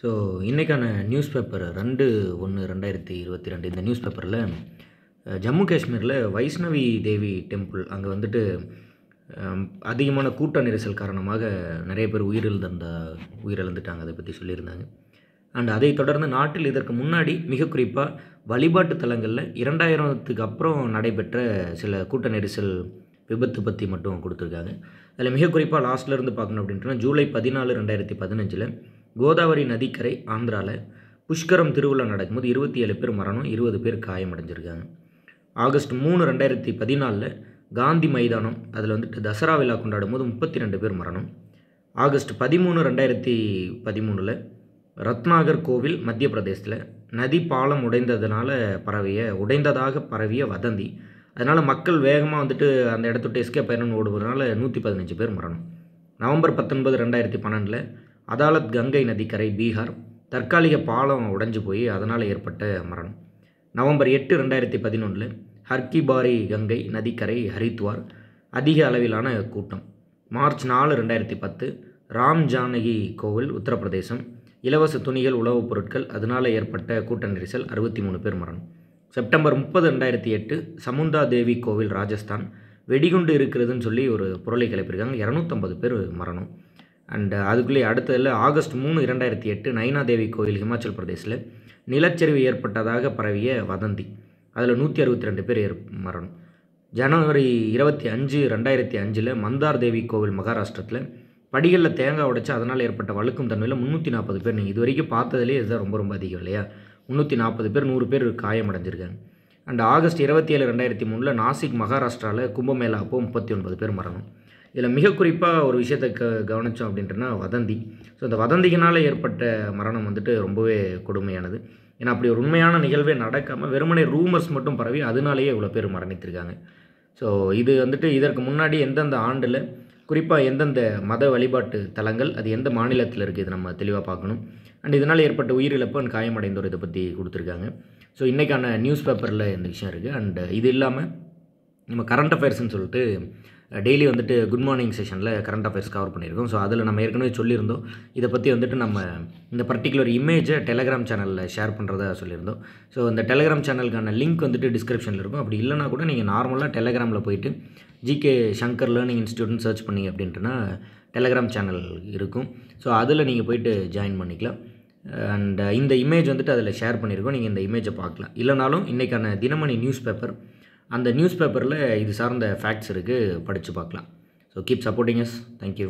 so இன்றைக்கான news paper ரெண்டு ஒன்று ரெண்டாயிரத்தி இருபத்தி ரெண்டு இந்த நியூஸ் பேப்பரில் ஜம்மு காஷ்மீரில் வைஷ்ணவி தேவி டெம்பிள் அங்கே வந்துட்டு அதிகமான கூட்ட நெரிசல் காரணமாக நிறைய பேர் உயிரிழந்திருந்த உயிரிழந்துட்டாங்க அதை பற்றி சொல்லியிருந்தாங்க அண்ட் அதை தொடர்ந்து நாட்டில் இதற்கு முன்னாடி மிக குறிப்பாக வழிபாட்டு தலங்களில் இரண்டாயிரத்துக்கு அப்புறம் நடைபெற்ற சில கூட்ட நெரிசல் விபத்து பற்றி மட்டும் கொடுத்துருக்காங்க அதில் மிக குறிப்பாக லாஸ்ட்லேருந்து பார்க்கணும் அப்படின்ட்டுனா ஜூலை பதினாலு ரெண்டாயிரத்தி பதினஞ்சில் கோதாவரி நதிக்கரை ஆந்திராவில் புஷ்கரம் திருவிழா நடக்கும்போது இருபத்தி ஏழு பேர் மரணம் இருபது பேர் காயமடைஞ்சிருக்காங்க ஆகஸ்ட் மூணு ரெண்டாயிரத்தி பதினாலில் காந்தி மைதானம் அதில் வந்துட்டு தசரா விழா கொண்டாடும் போது முப்பத்தி ரெண்டு பேர் மரணம் ஆகஸ்ட் பதிமூணு ரெண்டாயிரத்தி பதிமூணில் ரத்னாகர் கோவில் மத்திய பிரதேசத்தில் நதி பாலம் உடைந்ததுனால பரவிய உடைந்ததாக பரவிய வதந்தி அதனால் மக்கள் வேகமாக வந்துட்டு அந்த இடத்துட்டு எஸ்கே பயணம் ஓடுவதனால நூற்றி பதினஞ்சு பேர் மரணம் நவம்பர் பத்தொன்பது ரெண்டாயிரத்தி பன்னெண்டில் அதாலத் கங்கை நதிக்கரை பீகார் தற்காலிக பாலம் உடைஞ்சு போய் அதனால் ஏற்பட்ட மரணம் நவம்பர் எட்டு ரெண்டாயிரத்தி பதினொன்றில் ஹர்கிபாரி கங்கை நதிக்கரை ஹரித்வார் அதிக அளவிலான கூட்டம் மார்ச் நாலு ரெண்டாயிரத்தி பத்து ராம் ஜானகி கோவில் உத்தரப்பிரதேசம் இலவச துணிகள் உணவுப் பொருட்கள் அதனால் ஏற்பட்ட கூட்ட நெரிசல் அறுபத்தி மூணு பேர் மரணம் செப்டம்பர் முப்பது ரெண்டாயிரத்தி எட்டு சமுந்தா தேவி கோவில் ராஜஸ்தான் வெடிகுண்டு இருக்கிறதுன்னு சொல்லி ஒரு புரளை கிளப்பியிருக்காங்க இரநூத்தம்பது பேர் மரணம் அண்டு uh, அதுக்குள்ளே அடுத்ததில் ஆகஸ்ட் மூணு இரண்டாயிரத்தி எட்டு தேவி கோயில் ஹிமாச்சல் பிரதேசில் நிலச்சரிவு ஏற்பட்டதாக பரவிய வதந்தி அதில் நூற்றி அறுபத்தி ரெண்டு பேர் மரணம் ஜனவரி இருபத்தி அஞ்சு ரெண்டாயிரத்தி அஞ்சில் மந்தார் தேவி கோவில் மகாராஷ்டிரத்தில் படிகளில் தேங்காய் உடைச்சு அதனால் ஏற்பட்ட வழுக்கும் தன்மையில் முந்நூற்றி நாற்பது பேர் நீங்கள் இது வரைக்கும் பார்த்ததுலேயே இதுதான் ரொம்ப ரொம்ப அதிகம் இல்லையா முந்நூற்றி நாற்பது பேர் நூறு பேர் காயமடைஞ்சிருக்காங்க அண்ட் ஆகஸ்ட் இருபத்தி ஏழு ரெண்டாயிரத்தி மூணில் நாசிக் மகாராஷ்டிராவில் கும்பமேளா அப்போ முப்பத்தி ஒன்பது பேர் மரணம் இதில் மிக குறிப்பாக ஒரு விஷயத்தை க கவனித்தோம் அப்படின்ட்டுனா வதந்தி ஸோ இந்த வதந்தியினால் ஏற்பட்ட மரணம் வந்துட்டு ரொம்பவே கொடுமையானது ஏன்னா அப்படி ஒரு உண்மையான நிகழ்வே நடக்காமல் வெறுமனே ரூமர்ஸ் மட்டும் பரவி அதனாலேயே இவ்வளோ பேர் மரணித்திருக்காங்க ஸோ இது வந்துட்டு இதற்கு முன்னாடி எந்தெந்த ஆண்டில் குறிப்பாக எந்தெந்த மத வழிபாட்டு தலங்கள் அது எந்த மாநிலத்தில் இருக்குது இது நம்ம தெளிவாக பார்க்கணும் அண்ட் இதனால் ஏற்பட்ட உயிரிழப்பு அண்ட் காயமடைந்தோர் இதை பற்றி கொடுத்துருக்காங்க ஸோ இன்றைக்கான நியூஸ் பேப்பரில் இந்த விஷயம் இருக்குது அண்ட் இது இல்லாமல் நம்ம கரண்ட் அஃபேர்ஸ்ன்னு சொல்லிட்டு டெய்லி வந்துட்டு குட் மார்னிங் செஷனில் கரண்ட் அஃபேர்ஸ் கவர் பண்ணியிருக்கோம் ஸோ அதில் நம்ம ஏற்கனவே சொல்லியிருந்தோம் இதை பற்றி வந்துட்டு நம்ம இந்த பர்டிகுலர் இமேஜை டெலகிராம் சேனலில் ஷேர் பண்ணுறதா சொல்லியிருந்தோம் ஸோ இந்த டெலகிராம் சேனலுக்கான லிங்க் வந்துட்டு டிஸ்கிரிப்ஷனில் இருக்கும் அப்படி இல்லைனா கூட நீங்கள் நார்மலாக டெலகிராமில் போயிட்டு ஜிகே சங்கர் லேர்னிங் இன்ஸ்டியூட்னு சர்ச் பண்ணிங்க அப்படின்ட்டுனா டெலகிராம் சேனல் இருக்கும் ஸோ அதில் நீங்கள் போயிட்டு ஜாயின் பண்ணிக்கலாம் அண்ட் இந்த இமேஜ் வந்துட்டு அதில் ஷேர் பண்ணியிருக்கோம் நீங்கள் இந்த இமேஜை பார்க்கலாம் இல்லைனாலும் இன்றைக்கான தினமணி நியூஸ் பேப்பர் அந்த நியூஸ் பேப்பரில் இது சார்ந்த ஃபேக்ட்ஸ் இருக்குது படித்து பார்க்கலாம் ஸோ கீப் சப்போர்ட்டிங் எஸ் தேங்க்யூ